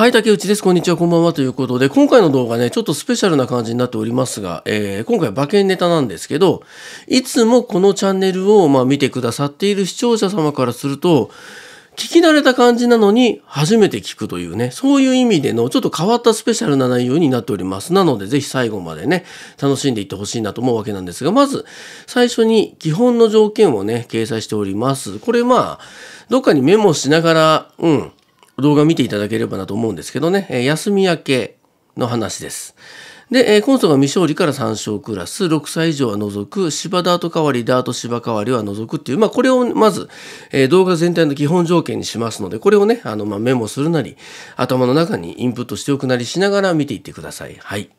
はい、竹内です。こんにちは、こんばんはということで、今回の動画ね、ちょっとスペシャルな感じになっておりますが、えー、今回は馬券ネタなんですけど、いつもこのチャンネルを、まあ、見てくださっている視聴者様からすると、聞き慣れた感じなのに初めて聞くというね、そういう意味でのちょっと変わったスペシャルな内容になっております。なのでぜひ最後までね、楽しんでいってほしいなと思うわけなんですが、まず最初に基本の条件をね、掲載しております。これまあ、どっかにメモしながら、うん、動画見ていただければなと思うんですけどね、え休み明けの話です。で、えー、今度が未勝利から3勝クラス、6歳以上は除く、芝ダート代わり、ダート芝代わりは除くっていう、まあこれをまず、えー、動画全体の基本条件にしますので、これをね、あの、まあメモするなり、頭の中にインプットしておくなりしながら見ていってください。はい。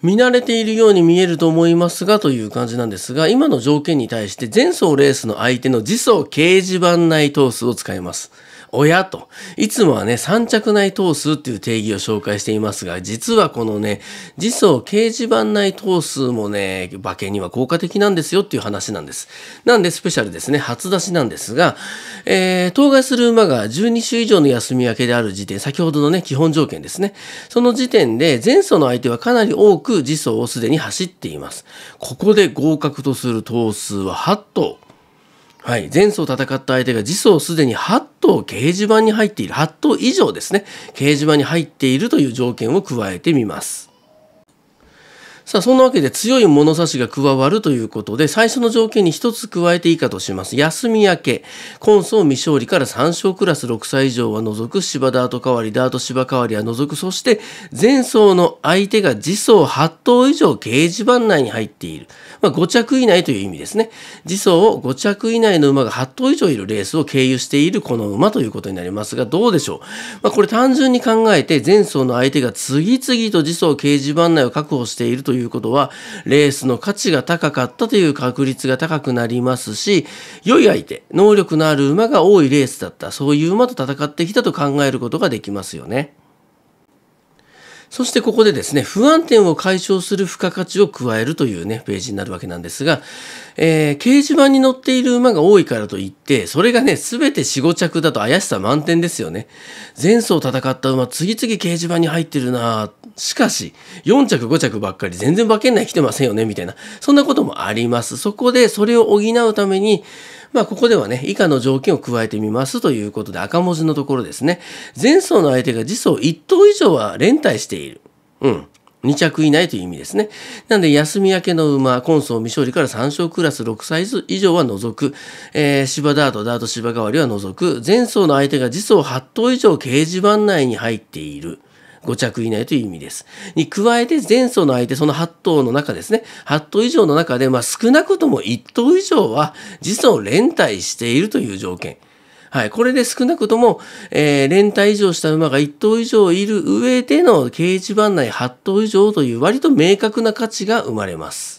見慣れているように見えると思いますがという感じなんですが、今の条件に対して前走レースの相手の自走掲示板内トーを使います。親と。いつもはね、三着内頭数っていう定義を紹介していますが、実はこのね、自走掲示板内頭数もね、馬券には効果的なんですよっていう話なんです。なんでスペシャルですね、初出しなんですが、えー、当該する馬が12週以上の休み明けである時点、先ほどのね、基本条件ですね。その時点で、前走の相手はかなり多く自走をすでに走っています。ここで合格とする頭数は8頭。はい、前走戦った相手が次走すでに8頭掲示板に入っている8頭以上ですね掲示板に入っているという条件を加えてみます。さあ、そんなわけで強い物差しが加わるということで、最初の条件に一つ加えていいかとします。休み明け、ソ層未勝利から3勝クラス6歳以上は除く芝ダート代わり、ダート芝代わりは除く、そして前走の相手が次走8頭以上掲示板内に入っている。まあ、5着以内という意味ですね。次走を5着以内の馬が8頭以上いるレースを経由しているこの馬ということになりますが、どうでしょう。まあ、これ単純に考えて、前走の相手が次々と次走掲示板内を確保しているといういうことは、レースの価値が高かったという確率が高くなりますし、良い相手、能力のある馬が多いレースだった、そういう馬と戦ってきたと考えることができますよね。そしてここでですね、不安点を解消する付加価値を加えるというね、ページになるわけなんですが、えー、掲示板に乗っている馬が多いからといって、それがね、すべて4、5着だと怪しさ満点ですよね。前走戦った馬、次々掲示板に入ってるなぁしかし、4着5着ばっかり全然馬券内来てませんよね、みたいな。そんなこともあります。そこでそれを補うために、まあ、ここではね、以下の条件を加えてみますということで、赤文字のところですね。前走の相手が次走1頭以上は連帯している。うん。2着以内という意味ですね。なんで、休み明けの馬、今走未勝利から3勝クラス6歳以上は除く、えー、芝ダート、ダート芝代わりは除く、前走の相手が次走8頭以上掲示板内に入っている。5着以内という意味です。に加えて前走の相手その8頭の中ですね8頭以上の中で、まあ、少なくとも1頭以上は実を連帯しているという条件。はい、これで少なくとも、えー、連帯以上した馬が1頭以上いる上での掲示板内8頭以上という割と明確な価値が生まれます。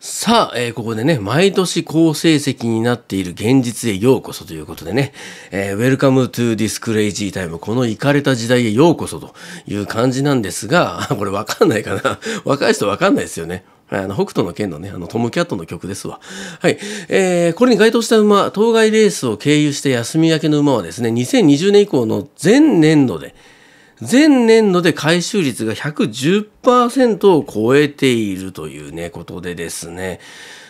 さあ、えー、ここでね、毎年好成績になっている現実へようこそということでね、えー、Welcome to this crazy time この行かれた時代へようこそという感じなんですが、これわかんないかな若い人わかんないですよね。あの、北斗の剣のね、あの、トムキャットの曲ですわ。はい。えー、これに該当した馬、当該レースを経由して休み明けの馬はですね、2020年以降の前年度で、前年度で回収率が110%を超えているというね、ことでですね、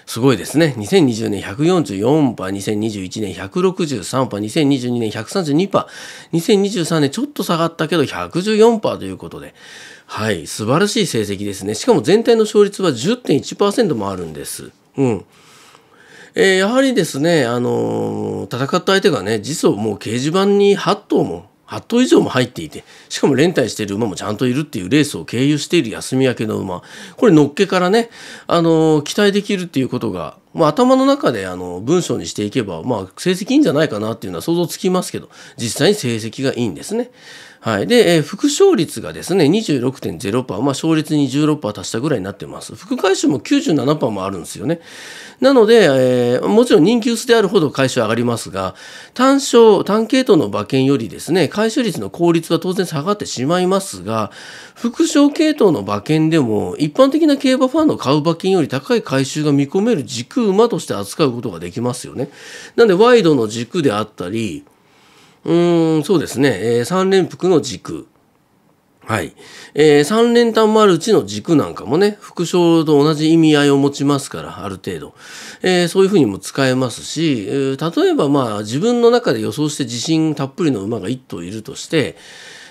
すごいですね。2020年144%、2021年163%、2022年132%、2023年ちょっと下がったけど114%ということで、はい、素晴らしい成績ですね。しかも全体の勝率は10.1%もあるんです。うん。えー、やはりですね、あのー、戦った相手がね、実をもう掲示板に8頭も8頭以上も入っていてしかも連帯している馬もちゃんといるっていうレースを経由している休み明けの馬これのっけからね、あの期待できるっていうことが、まあ、頭の中であの文章にしていけば、まあ、成績いいんじゃないかなっていうのは想像つきますけど実際に成績がいいんですね。はい。で、えー、副勝率がですね、26.0%、まあ、勝率に16%足したぐらいになってます。副回収も97%もあるんですよね。なので、えー、もちろん人気薄であるほど回収上がりますが、単勝、単系統の馬券よりですね、回収率の効率は当然下がってしまいますが、副賞系統の馬券でも、一般的な競馬ファンの買う馬券より高い回収が見込める軸馬として扱うことができますよね。なんで、ワイドの軸であったり、うん、そうですね。えー、3連複の軸。はい。えー、3連単マルチの軸なんかもね、副賞と同じ意味合いを持ちますから、ある程度。えー、そういうふうにも使えますし、えー、例えばまあ、自分の中で予想して自信たっぷりの馬が1頭いるとして、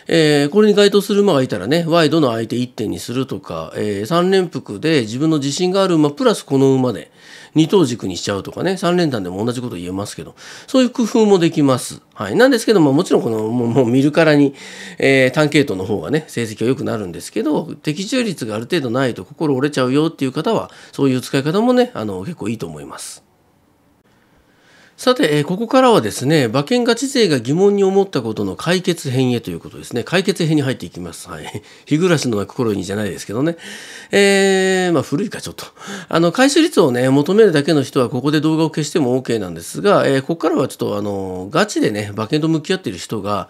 えー、これに該当する馬がいたらね、ワイドの相手1点にするとか、えー、3連複で自分の自信がある馬、プラスこの馬で、2等軸にしちゃうとかね、3連単でも同じこと言えますけど、そういう工夫もできます。はい。なんですけども、もちろんこの、もう見るからに、えー、単系統の方がね、成績は良くなるんですけど、的中率がある程度ないと心折れちゃうよっていう方は、そういう使い方もね、あの、結構いいと思います。さて、ここからはですね、馬券ガチ勢が疑問に思ったことの解決編へということですね。解決編に入っていきます。はい。日暮らしの心にじゃないですけどね。えー、まあ古いかちょっと。あの、回収率をね、求めるだけの人はここで動画を消しても OK なんですが、えー、ここからはちょっとあの、ガチでね、馬券と向き合っている人が、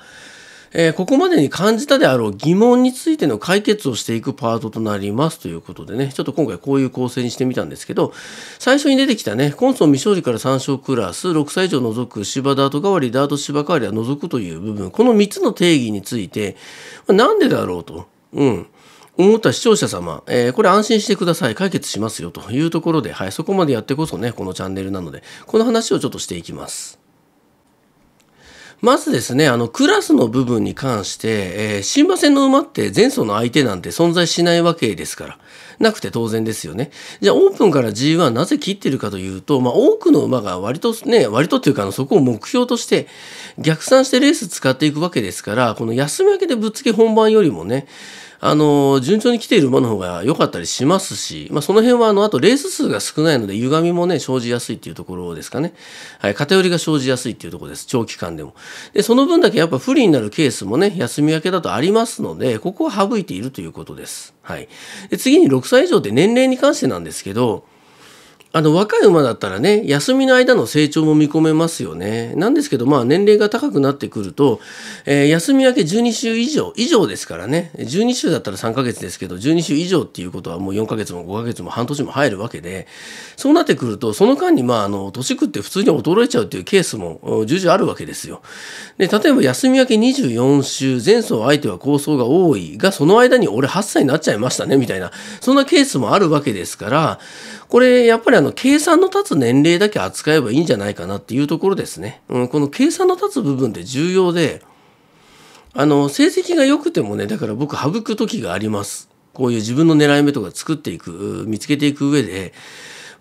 えー、ここまでに感じたであろう疑問についての解決をしていくパートとなりますということでね、ちょっと今回こういう構成にしてみたんですけど、最初に出てきたね、コンソン未勝利から参照クラス、6歳以上除く芝ダート代わり、ダート芝代わりは除くという部分、この3つの定義について、なんでだろうと。うん。思った視聴者様、えー、これ安心してください。解決しますよ。というところで、はい、そこまでやってこそね、このチャンネルなので、この話をちょっとしていきます。まずですね、あの、クラスの部分に関して、えー、新馬戦の馬って前走の相手なんて存在しないわけですから、なくて当然ですよね。じゃあ、オープンから G1 なぜ切ってるかというと、まあ、多くの馬が割とね、割とっていうか、そこを目標として逆算してレース使っていくわけですから、この休み明けでぶっつけ本番よりもね、あの、順調に来ている馬の方が良かったりしますし、まあ、その辺は、あの、あとレース数が少ないので、歪みもね、生じやすいっていうところですかね。はい、偏りが生じやすいっていうところです。長期間でも。で、その分だけやっぱ不利になるケースもね、休み明けだとありますので、ここは省いているということです。はい。で次に6歳以上って年齢に関してなんですけど、あの若い馬だったらね休みの間の成長も見込めますよねなんですけどまあ年齢が高くなってくると、えー、休み明け12週以上以上ですからね12週だったら3ヶ月ですけど12週以上っていうことはもう4ヶ月も5ヶ月も半年も入るわけでそうなってくるとその間にまああの年食って普通に衰えちゃうっていうケースも重々あるわけですよで例えば休み明け24週前走相手は構想が多いがその間に俺8歳になっちゃいましたねみたいなそんなケースもあるわけですからこれやっぱりあのの計算の立つ年齢だけ扱えばいいんじゃないかなっていうところですね。うん、この計算の立つ部分って重要で、あの、成績が良くてもね、だから僕省く時があります。こういう自分の狙い目とか作っていく、見つけていく上で、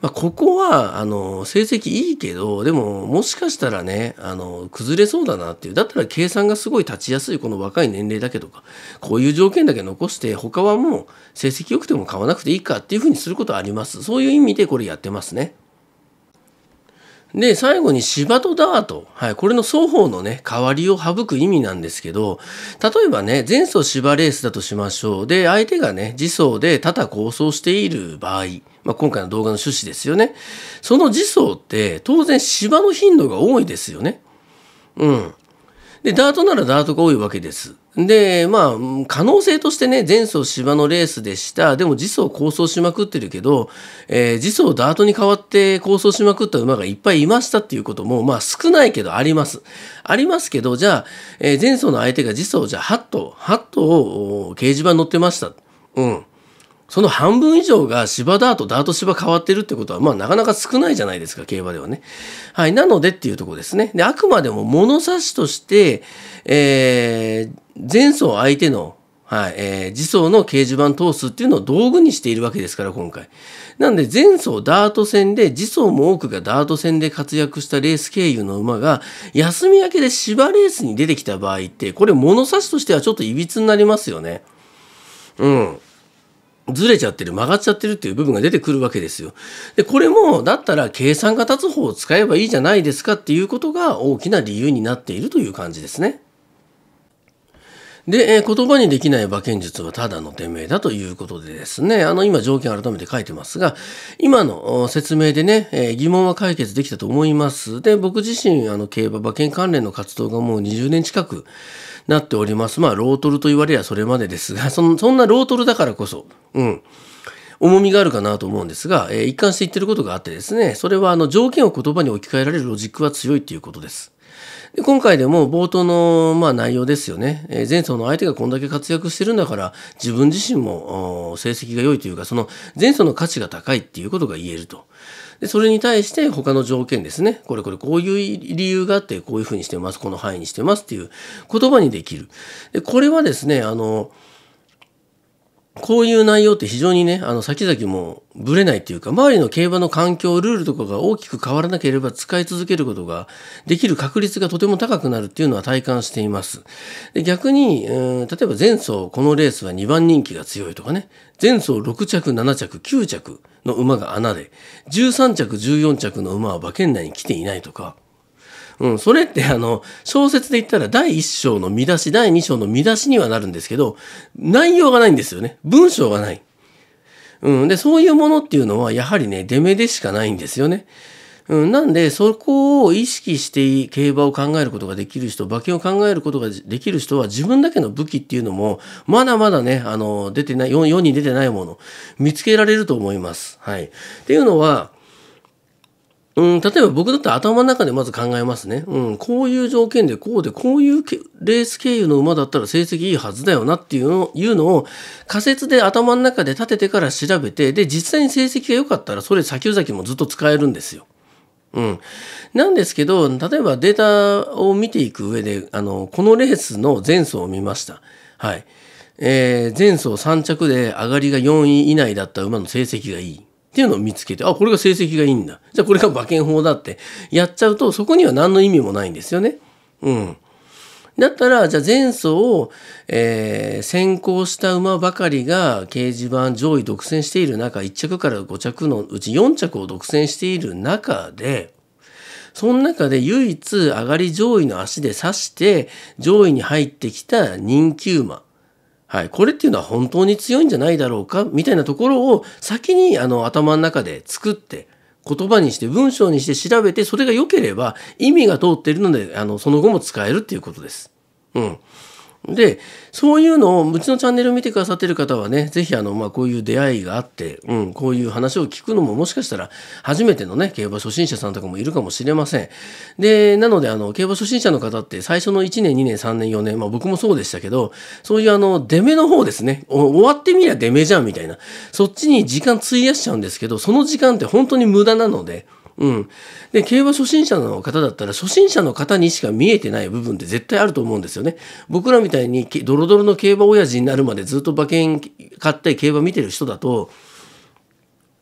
まあ、ここはあの成績いいけどでももしかしたらねあの崩れそうだなっていうだったら計算がすごい立ちやすいこの若い年齢だけとかこういう条件だけ残して他はもう成績良くても買わなくていいかっていうふうにすることはありますそういう意味でこれやってますね。で、最後に芝とダート。はい。これの双方のね、代わりを省く意味なんですけど、例えばね、前走芝レースだとしましょう。で、相手がね、次走で多々構想している場合。まあ、今回の動画の趣旨ですよね。その次相って当然芝の頻度が多いですよね。うん。で、ダートならダートが多いわけです。で、まあ、可能性としてね、前走芝のレースでした。でも、次走構想しまくってるけど、えー、次走ダートに代わって構想しまくった馬がいっぱいいましたっていうことも、まあ、少ないけどあります。ありますけど、じゃあ、えー、前走の相手が次走、じゃあ8頭、8頭を掲示板乗ってました。うん。その半分以上が芝ダート、ダート芝変わってるってことは、まあなかなか少ないじゃないですか、競馬ではね。はい。なのでっていうとこですね。で、あくまでも物差しとして、えー、前走相手の、はい、えー、次走の掲示板通すっていうのを道具にしているわけですから、今回。なんで、前走ダート戦で、次走も多くがダート戦で活躍したレース経由の馬が、休み明けで芝レースに出てきた場合って、これ物差しとしてはちょっと歪になりますよね。うん。ずれちゃってる、曲がっちゃってるっていう部分が出てくるわけですよ。で、これも、だったら計算が立つ方を使えばいいじゃないですかっていうことが大きな理由になっているという感じですね。で、えー、言葉にできない馬券術はただの店名だということでですね、あの、今条件改めて書いてますが、今の説明でね、えー、疑問は解決できたと思います。で、僕自身、あの、競馬馬券関連の活動がもう20年近くなっております。まあ、ロートルと言われやそれまでですが、その、そんなロートルだからこそ、うん。重みがあるかなと思うんですが、えー、一貫して言ってることがあってですね、それはあの条件を言葉に置き換えられるロジックは強いっていうことです。で今回でも冒頭のまあ内容ですよね、えー、前走の相手がこんだけ活躍してるんだから自分自身も成績が良いというかその前走の価値が高いっていうことが言えると。でそれに対して他の条件ですねこれこれこういう理由があってこういうふうにしてますこの範囲にしてますっていう言葉にできる。でこれはですねあのこういう内容って非常にね、あの、先々もぶれないっていうか、周りの競馬の環境、ルールとかが大きく変わらなければ使い続けることができる確率がとても高くなるっていうのは体感しています。で逆に、例えば前走このレースは2番人気が強いとかね、前走6着、7着、9着の馬が穴で、13着、14着の馬は馬券内に来ていないとか、うん、それってあの、小説で言ったら第1章の見出し、第2章の見出しにはなるんですけど、内容がないんですよね。文章がない。うん、で、そういうものっていうのは、やはりね、出目でしかないんですよね。うん、なんで、そこを意識して競馬を考えることができる人、馬券を考えることができる人は、自分だけの武器っていうのも、まだまだね、あの、出てない、世に出てないもの、見つけられると思います。はい。っていうのは、うん、例えば僕だったら頭の中でまず考えますね。うん、こういう条件でこうで、こういうレース経由の馬だったら成績いいはずだよなっていうのいうのを仮説で頭の中で立ててから調べて、で、実際に成績が良かったらそれ先々もずっと使えるんですよ。うん。なんですけど、例えばデータを見ていく上で、あの、このレースの前走を見ました。はい。えー、前走3着で上がりが4位以内だった馬の成績がいい。っていうのを見つけて、あ、これが成績がいいんだ。じゃあこれが馬券法だってやっちゃうと、そこには何の意味もないんですよね。うん。だったら、じゃあ前走を、えー、先行した馬ばかりが掲示板上位独占している中、1着から5着のうち4着を独占している中で、その中で唯一上がり上位の足で刺して上位に入ってきた人気馬はい、これっていうのは本当に強いんじゃないだろうかみたいなところを先にあの頭の中で作って言葉にして文章にして調べてそれが良ければ意味が通っているのであのその後も使えるっていうことです。うん、でそういうのをうちのチャンネルを見てくださってる方はね是非あの、まあ、こういう出会いがあって、うん、こういう話を聞くのももしかしたら初めてのね競馬初心者さんとかもいるかもしれませんでなのであの競馬初心者の方って最初の1年2年3年4年、まあ、僕もそうでしたけどそういうあの出目の方ですね終わってみりゃ出目じゃんみたいなそっちに時間費やしちゃうんですけどその時間って本当に無駄なのでうん、で競馬初心者の方だったら初心者の方にしか見えてない部分って絶対あると思うんですよね。僕らみたいにドロドロの競馬親父になるまでずっと馬券買って競馬見てる人だと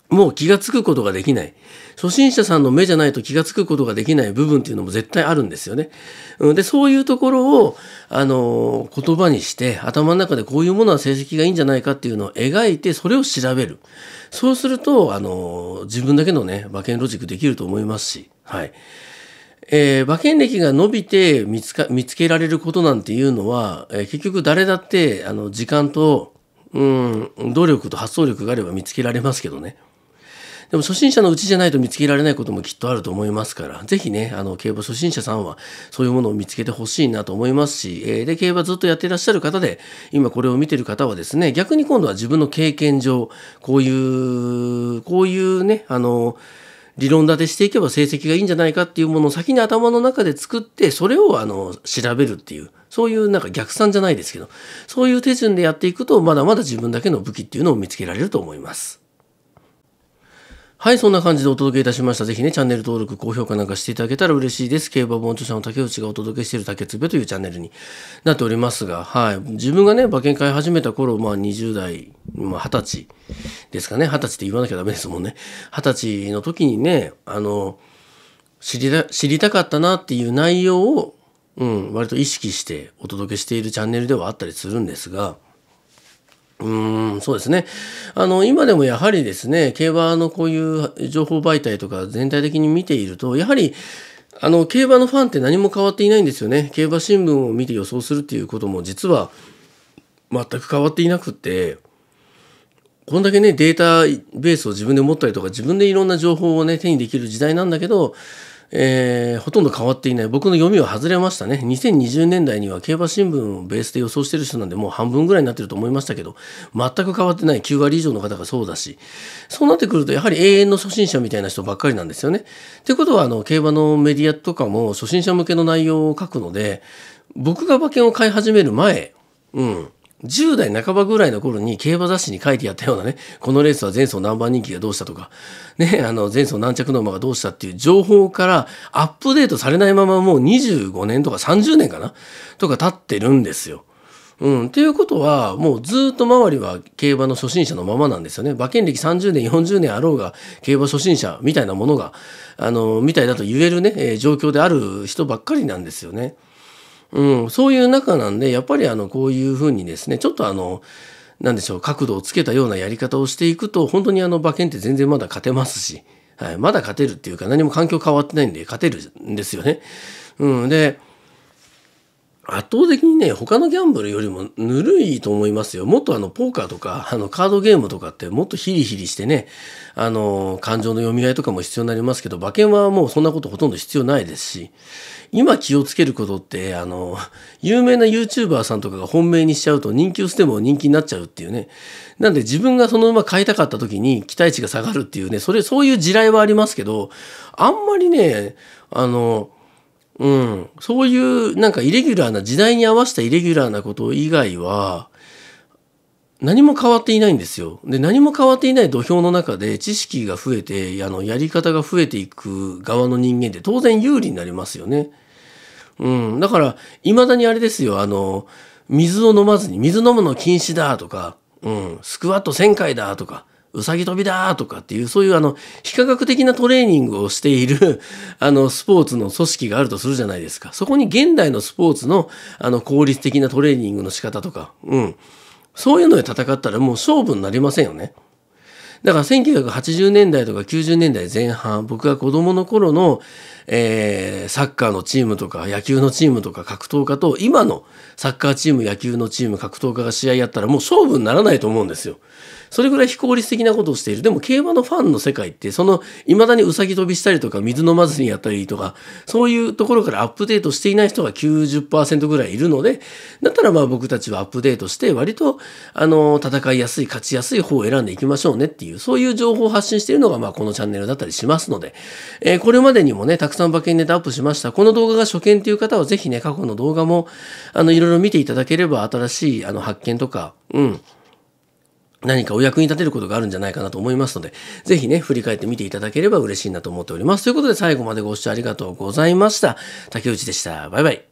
もう気が付くことができない。初心者さんの目じゃないと気が付くことができない部分っていうのも絶対あるんですよね。で、そういうところを、あの、言葉にして、頭の中でこういうものは成績がいいんじゃないかっていうのを描いて、それを調べる。そうすると、あの、自分だけのね、馬券ロジックできると思いますし、はい。えー、馬券歴が伸びて見つか見つけられることなんていうのは、えー、結局誰だってあの時間とうん努力と発想力があれば見つけられますけどね。でも初心者のうちじゃないと見つけられないこともきっとあると思いますから、ぜひね、あの競馬初心者さんはそういうものを見つけてほしいなと思いますし、えー、で、競馬ずっとやっていらっしゃる方で、今これを見てる方はですね、逆に今度は自分の経験上、こういう、こういうね、あの、理論立てしていけば成績がいいんじゃないかっていうものを先に頭の中で作って、それをあの調べるっていう、そういうなんか逆算じゃないですけど、そういう手順でやっていくと、まだまだ自分だけの武器っていうのを見つけられると思います。はい、そんな感じでお届けいたしました。ぜひね、チャンネル登録、高評価なんかしていただけたら嬉しいです。競馬本著者の竹内がお届けしている竹つべというチャンネルになっておりますが、はい。自分がね、馬券買い始めた頃、まあ20代、まあ20歳ですかね。20歳って言わなきゃダメですもんね。20歳の時にね、あの、知りた、知りたかったなっていう内容を、うん、割と意識してお届けしているチャンネルではあったりするんですが、うんそうですね。あの、今でもやはりですね、競馬のこういう情報媒体とか全体的に見ていると、やはり、あの、競馬のファンって何も変わっていないんですよね。競馬新聞を見て予想するっていうことも実は全く変わっていなくて、こんだけね、データベースを自分で持ったりとか、自分でいろんな情報をね、手にできる時代なんだけど、えー、ほとんど変わっていない。僕の読みは外れましたね。2020年代には競馬新聞をベースで予想してる人なんで、もう半分ぐらいになってると思いましたけど、全く変わってない。9割以上の方がそうだし。そうなってくると、やはり永遠の初心者みたいな人ばっかりなんですよね。ってことは、あの、競馬のメディアとかも初心者向けの内容を書くので、僕が馬券を買い始める前、うん、10代半ばぐらいの頃に競馬雑誌に書いてやったようなね、このレースは前走何番人気がどうしたとか、ね、あの前走何着の馬がどうしたっていう情報からアップデートされないままもう25年とか30年かなとか経ってるんですよ。うん、っていうことはもうずっと周りは競馬の初心者のままなんですよね。馬券歴30年40年あろうが競馬初心者みたいなものがあのみたいだと言えるね、えー、状況である人ばっかりなんですよね。うん、そういう中なんでやっぱりあのこういうふうにですねちょっとあのなんでしょう角度をつけたようなやり方をしていくと本当にあの馬券って全然まだ勝てますし、はい、まだ勝てるっていうか何も環境変わってないんで勝てるんですよね。うん、で圧倒的にね、他のギャンブルよりもぬるいと思いますよ。もっとあの、ポーカーとか、あの、カードゲームとかってもっとヒリヒリしてね、あの、感情の読み合いとかも必要になりますけど、馬券はもうそんなことほとんど必要ないですし、今気をつけることって、あの、有名な YouTuber さんとかが本命にしちゃうと人気を捨ても人気になっちゃうっていうね。なんで自分がその馬買いたかった時に期待値が下がるっていうね、それ、そういう地雷はありますけど、あんまりね、あの、うん、そういうなんかイレギュラーな時代に合わせたイレギュラーなこと以外は何も変わっていないんですよ。で何も変わっていない土俵の中で知識が増えてあのやり方が増えていく側の人間って当然有利になりますよね。うん、だから未だにあれですよあの水を飲まずに水飲むの禁止だとか、うん、スクワット1,000回だとかうさぎ跳びだとかっていう、そういうあの、非科学的なトレーニングをしている、あの、スポーツの組織があるとするじゃないですか。そこに現代のスポーツの、あの、効率的なトレーニングの仕方とか、うん。そういうので戦ったらもう勝負になりませんよね。だから1980年代とか90年代前半、僕が子供の頃の、えー、サッカーのチームとか野球のチームとか格闘家と今のサッカーチーム、野球のチーム、格闘家が試合やったらもう勝負にならないと思うんですよ。それぐらい非効率的なことをしている。でも競馬のファンの世界って、その、未だにうさぎ飛びしたりとか、水飲まずにやったりとか、そういうところからアップデートしていない人が90%ぐらいいるので、だったらまあ僕たちはアップデートして、割と、あの、戦いやすい、勝ちやすい方を選んでいきましょうねっていう、そういう情報を発信しているのが、まあこのチャンネルだったりしますので、えー、これまでにもね、たくさん馬券ネタアップしました。この動画が初見という方は、ぜひね、過去の動画も、あの、いろいろ見ていただければ、新しい、あの、発見とか、うん。何かお役に立てることがあるんじゃないかなと思いますので、ぜひね、振り返ってみていただければ嬉しいなと思っております。ということで最後までご視聴ありがとうございました。竹内でした。バイバイ。